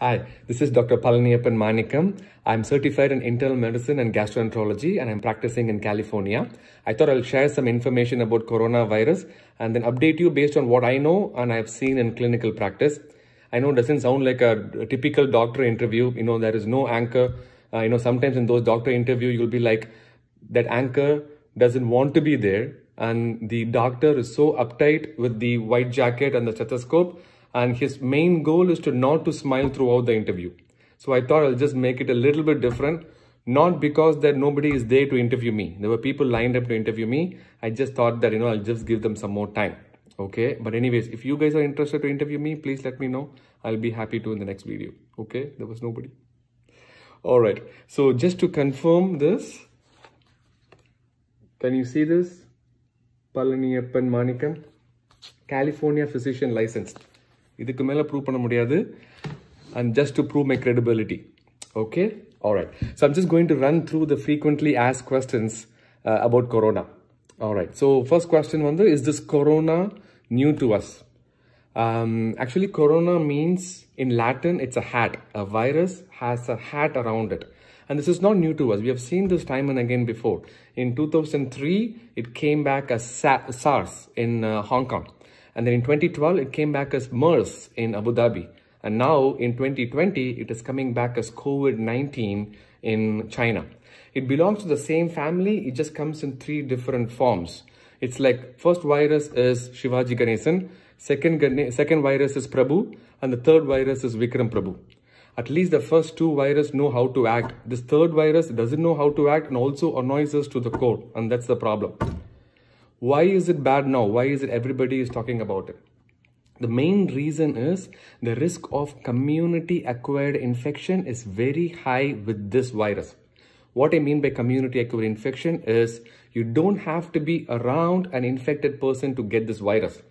Hi, this is Dr. Palaniappan Manikam. I'm certified in internal medicine and gastroenterology and I'm practicing in California. I thought I'll share some information about coronavirus and then update you based on what I know and I've seen in clinical practice. I know it doesn't sound like a typical doctor interview. You know, there is no anchor. Uh, you know, sometimes in those doctor interview, you'll be like, that anchor doesn't want to be there. And the doctor is so uptight with the white jacket and the stethoscope and his main goal is to not to smile throughout the interview. So I thought I'll just make it a little bit different, not because that nobody is there to interview me. There were people lined up to interview me. I just thought that, you know, I'll just give them some more time. Okay. But anyways, if you guys are interested to interview me, please let me know. I'll be happy to in the next video. Okay. There was nobody. All right. So just to confirm this, can you see this? Palaniappan Manikam, California physician licensed. இதுக்கு மேலே prove பண்ண முடியாது and just to prove my credibility okay alright so I'm just going to run through the frequently ஆஸ் questions about corona alright so first question வந்து is this corona new to us actually corona means in Latin it's a hat a virus has a hat around it And this is not new to us. We have seen this time and again before. In 2003, it came back as SARS in uh, Hong Kong. And then in 2012, it came back as MERS in Abu Dhabi. And now in 2020, it is coming back as COVID-19 in China. It belongs to the same family. It just comes in three different forms. It's like first virus is Shivaji Ganesan, second, second virus is Prabhu, and the third virus is Vikram Prabhu. At least the first two viruses know how to act. This third virus doesn't know how to act and also annoys us to the core. And that's the problem. Why is it bad now? Why is it everybody is talking about it? The main reason is the risk of community acquired infection is very high with this virus. What I mean by community acquired infection is you don't have to be around an infected person to get this virus.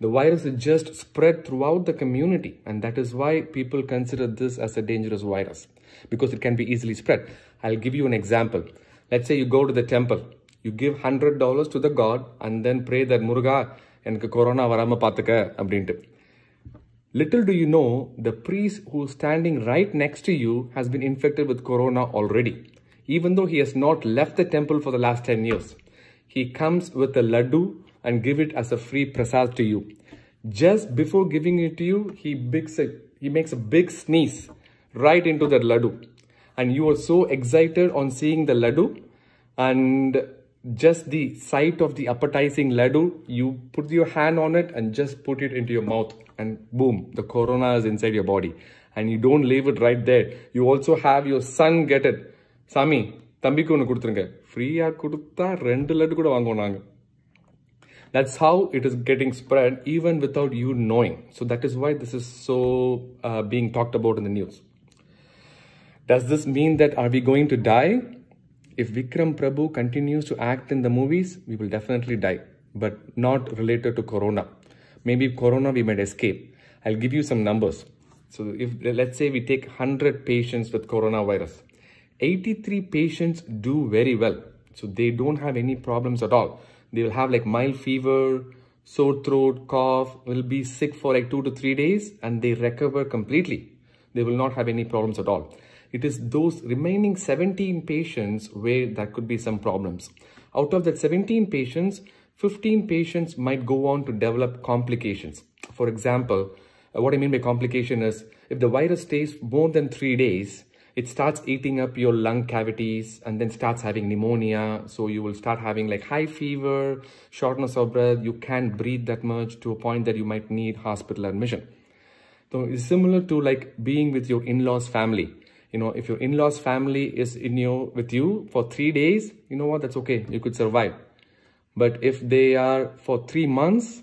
The virus is just spread throughout the community and that is why people consider this as a dangerous virus because it can be easily spread. I'll give you an example. Let's say you go to the temple you give hundred dollars to the god and then pray that Muruga எனக்கு corona வராமல் பார்த்துக்க அப்படின்ட்டு little do you know the priest who standing right next to you has been infected with corona already even though he has not left the temple for the last ten years he comes with a laddu and give it as a free prasad to you just before giving it to you he picks a he makes a big sneeze right into that laddu and you are so excited on seeing the laddu and just the sight of the appetizing laddu, you put your hand on it and just put it into your mouth and boom, the corona is inside your body. And you don't leave it right there. You also have your son get it. சாமி தம்பிக்கு ஒன்று கொடுத்துருங்க ஃப்ரீயாக கொடுத்தா ரெண்டு லட்டு கூட வாங்குவோம் that's how it is getting spread even without you knowing so that is why this is so uh, being talked about in the news does this mean that are we going to die if Vikram Prabhu continues to act in the movies, we will definitely die, but not related to Corona. Maybe Corona we might escape. I'll give you some numbers. So if let's say we take 100 patients with coronavirus, 83 patients do very well. So they don't have any problems at all. They will have like mild fever, sore throat, cough, will be sick for like two to three days and they recover completely. They will not have any problems at all it is those remaining 17 patients where there could be some problems. Out of that 17 patients, 15 patients might go on to develop complications. For example, uh, what I mean by complication is if the virus stays more than three days, it starts eating up your lung cavities and then starts having pneumonia. So you will start having like high fever, shortness of breath. You can't breathe that much to a point that you might need hospital admission. So it's similar to like being with your in-laws family you know if your in-laws family is in your with you for three days you know what that's okay you could survive but if they are for three months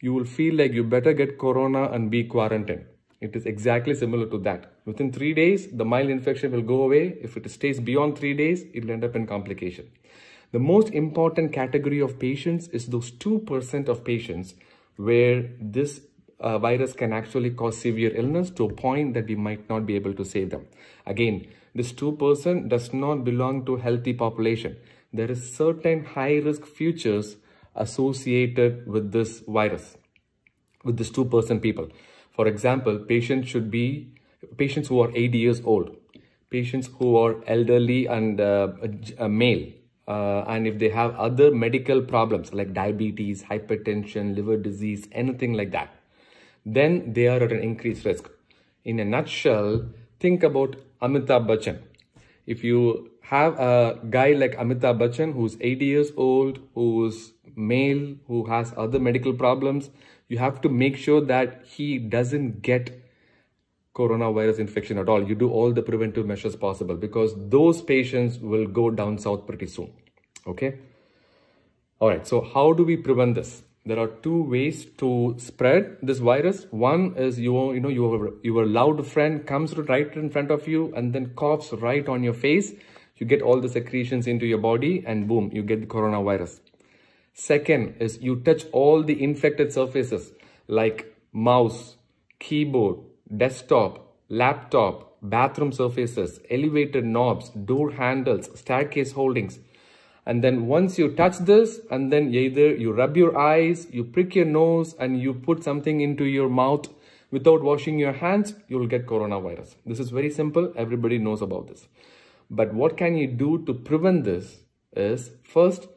you will feel like you better get corona and be quarantined it is exactly similar to that within three days the mild infection will go away if it stays beyond three days it will end up in complication the most important category of patients is those 2% of patients where this uh, virus can actually cause severe illness to a point that we might not be able to save them. Again, this 2% does not belong to healthy population. There is certain high-risk futures associated with this virus, with this 2% people. For example, patients should be, patients who are 80 years old, patients who are elderly and uh, a, a uh, male, uh, and if they have other medical problems like diabetes, hypertension, liver disease, anything like that then they are at an increased risk. In a nutshell, think about Amitabh Bachchan. If you have a guy like Amitabh Bachchan who's 80 years old, who's male, who has other medical problems, you have to make sure that he doesn't get coronavirus infection at all. You do all the preventive measures possible because those patients will go down south pretty soon. Okay. All right. So how do we prevent this? there are two ways to spread this virus. One is your, you know, your, your loud friend comes right in front of you and then coughs right on your face. You get all the secretions into your body and boom, you get the coronavirus. Second is you touch all the infected surfaces like mouse, keyboard, desktop, laptop, bathroom surfaces, elevator knobs, door handles, staircase holdings, and then once you touch this and then either you rub your eyes, you prick your nose and you put something into your mouth without washing your hands, you'll get coronavirus. This is very simple. Everybody knows about this. But what can you do to prevent this is first,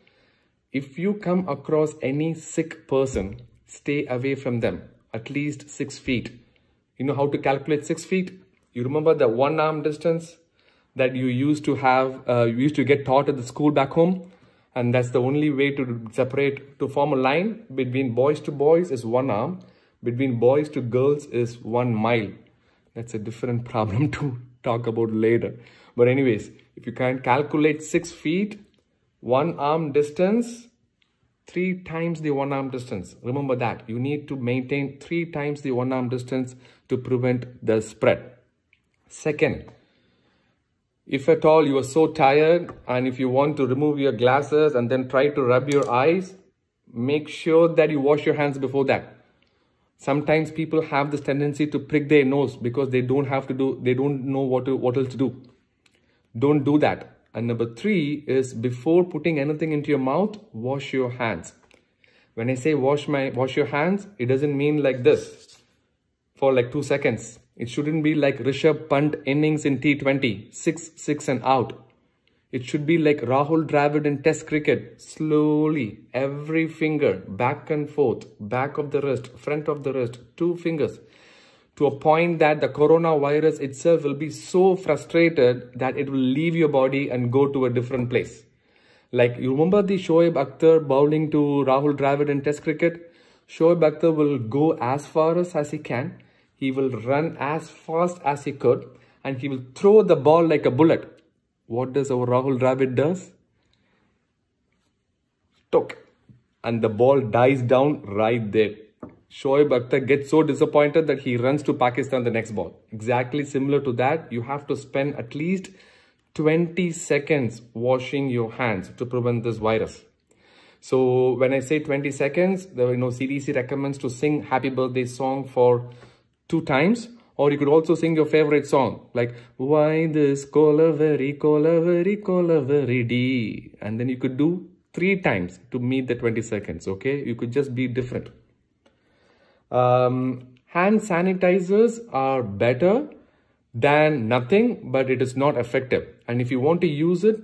if you come across any sick person, stay away from them at least six feet. You know how to calculate six feet? You remember the one arm distance? that you used to have, uh, you used to get taught at the school back home. And that's the only way to separate, to form a line between boys to boys is one arm, between boys to girls is one mile. That's a different problem to talk about later. But anyways, if you can calculate six feet, one arm distance, three times the one arm distance. Remember that you need to maintain three times the one arm distance to prevent the spread. Second, if at all you are so tired and if you want to remove your glasses and then try to rub your eyes, make sure that you wash your hands before that. Sometimes people have this tendency to prick their nose because they don't have to do, they don't know what to, what else to do. Don't do that. And number three is before putting anything into your mouth, wash your hands. When I say wash my, wash your hands, it doesn't mean like this for like two seconds. It shouldn't be like Rishabh Pant innings in T20, 6, 6 and out. It should be like Rahul Dravid in Test cricket, slowly, every finger, back and forth, back of the wrist, front of the wrist, two fingers, to a point that the coronavirus itself will be so frustrated that it will leave your body and go to a different place. Like, you remember the Shoaib Akhtar bowling to Rahul Dravid in Test cricket? Shoaib Akhtar will go as far as, as he can he will run as fast as he could and he will throw the ball like a bullet. What does our Rahul Dravid does? Took. And the ball dies down right there. Shoaib Akhtar gets so disappointed that he runs to Pakistan the next ball. Exactly similar to that, you have to spend at least 20 seconds washing your hands to prevent this virus. So when I say 20 seconds, the you know CDC recommends to sing happy birthday song for two times or you could also sing your favorite song like why this Very Very colaveri Very d and then you could do three times to meet the 20 seconds okay you could just be different um, hand sanitizers are better than nothing but it is not effective and if you want to use it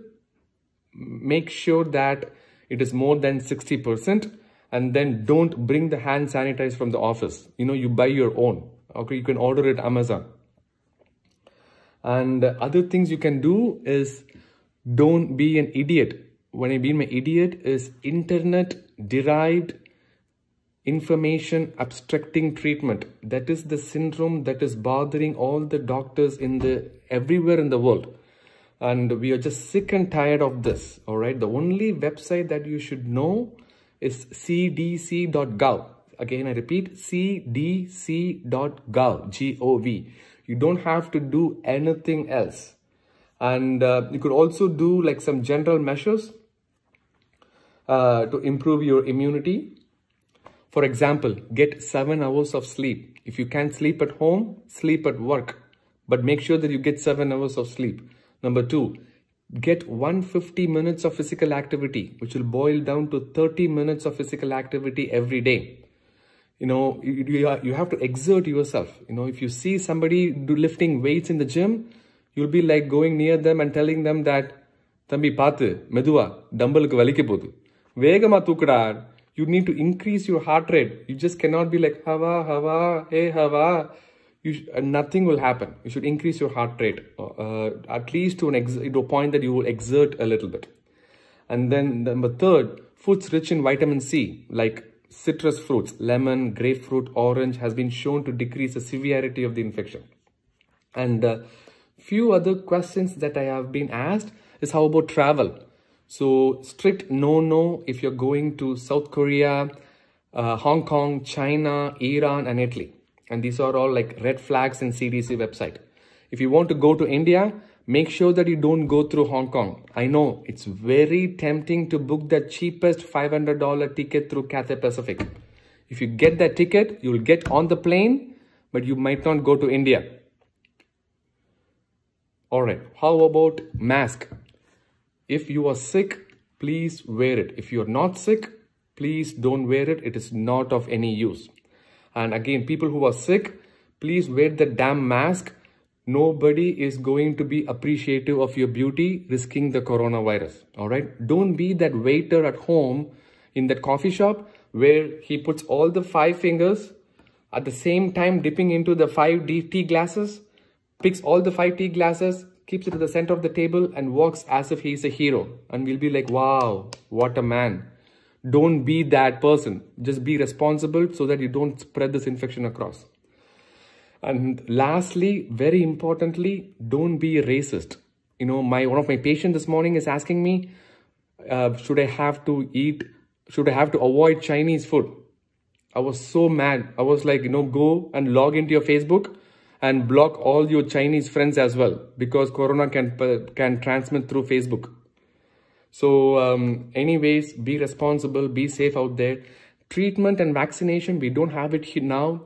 make sure that it is more than 60 percent and then don't bring the hand sanitizer from the office you know you buy your own okay you can order it amazon and other things you can do is don't be an idiot when i mean my idiot is internet derived information abstracting treatment that is the syndrome that is bothering all the doctors in the everywhere in the world and we are just sick and tired of this all right the only website that you should know is cdc.gov Again, I repeat, cdc.gov, G-O-V. You don't have to do anything else. And uh, you could also do like some general measures uh, to improve your immunity. For example, get seven hours of sleep. If you can't sleep at home, sleep at work. But make sure that you get seven hours of sleep. Number two, get 150 minutes of physical activity, which will boil down to 30 minutes of physical activity every day you know, you, you have to exert yourself. You know, if you see somebody lifting weights in the gym, you'll be like going near them and telling them that, தம்பி பார்த்து மெதுவா டம்பலுக்கு வலிக்க போகுது வேகமா தூக்குடா you need to increase your heart rate you just cannot be like hava hava hey hava you nothing will happen you should increase your heart rate uh, uh, at least to an ex to a point that you will exert a little bit and then number third foods rich in vitamin c like citrus fruits, lemon, grapefruit, orange has been shown to decrease the severity of the infection. And uh, few other questions that I have been asked is how about travel? So strict no-no if you're going to South Korea, uh, Hong Kong, China, Iran and Italy. And these are all like red flags in CDC website. If you want to go to India, Make sure that you don't go through Hong Kong. I know it's very tempting to book the cheapest $500 ticket through Cathay Pacific. If you get that ticket, you'll get on the plane, but you might not go to India. All right, how about mask? If you are sick, please wear it. If you're not sick, please don't wear it. It is not of any use. And again, people who are sick, please wear the damn mask Nobody is going to be appreciative of your beauty, risking the coronavirus. All right. Don't be that waiter at home in that coffee shop where he puts all the five fingers at the same time dipping into the five tea glasses, picks all the five tea glasses, keeps it at the center of the table and walks as if he's a hero. And we'll be like, wow, what a man. Don't be that person. Just be responsible so that you don't spread this infection across. And lastly, very importantly, don't be racist. You know, my one of my patients this morning is asking me, uh, should I have to eat, should I have to avoid Chinese food? I was so mad. I was like, you know, go and log into your Facebook and block all your Chinese friends as well because Corona can, uh, can transmit through Facebook. So um, anyways, be responsible, be safe out there. Treatment and vaccination, we don't have it here now.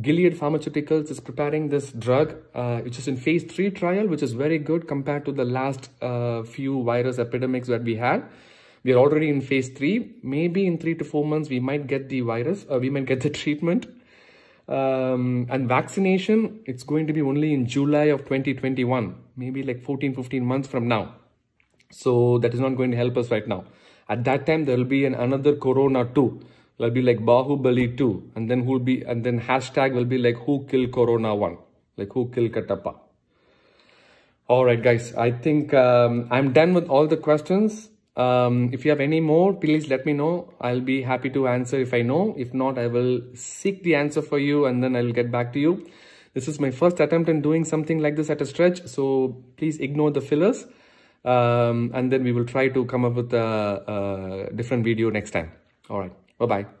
Gilead Pharmaceuticals is preparing this drug, uh, which is in phase 3 trial, which is very good compared to the last uh, few virus epidemics that we had. We are already in phase 3. Maybe in 3 to 4 months, we might get the virus, uh, we might get the treatment. Um, and vaccination, it's going to be only in July of 2021, maybe like 14, 15 months from now. So that is not going to help us right now. At that time, there will be an, another corona too will be like Bahubali 2 and then who'll be and then hashtag will be like who killed Corona 1 like who killed Katappa. All right guys, I think um, I'm done with all the questions. Um, if you have any more, please let me know. I'll be happy to answer if I know. If not, I will seek the answer for you and then I'll get back to you. This is my first attempt in doing something like this at a stretch. So please ignore the fillers. Um, and then we will try to come up with a, a different video next time. All right. 拜拜。